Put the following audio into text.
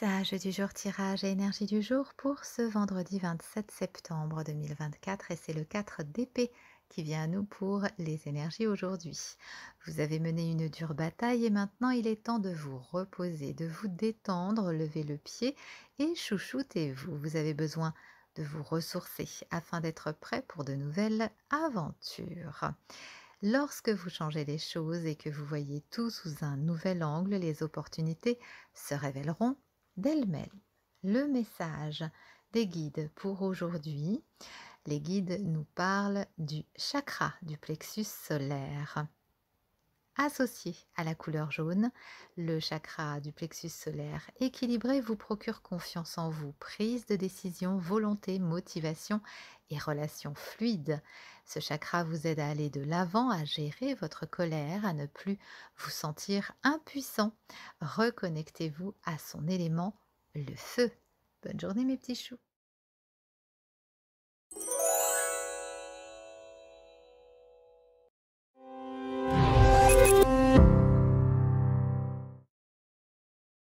Message du jour tirage et énergie du jour pour ce vendredi 27 septembre 2024 et c'est le 4 d'épée qui vient à nous pour les énergies aujourd'hui. Vous avez mené une dure bataille et maintenant il est temps de vous reposer, de vous détendre, lever le pied et chouchoutez-vous. Vous avez besoin de vous ressourcer afin d'être prêt pour de nouvelles aventures. Lorsque vous changez les choses et que vous voyez tout sous un nouvel angle, les opportunités se révéleront d'elle-même. Le message des guides pour aujourd'hui. Les guides nous parlent du chakra du plexus solaire associé à la couleur jaune. Le chakra du plexus solaire équilibré vous procure confiance en vous, prise de décision, volonté, motivation et relations fluides. Ce chakra vous aide à aller de l'avant, à gérer votre colère, à ne plus vous sentir impuissant. Reconnectez-vous à son élément, le feu. Bonne journée mes petits choux.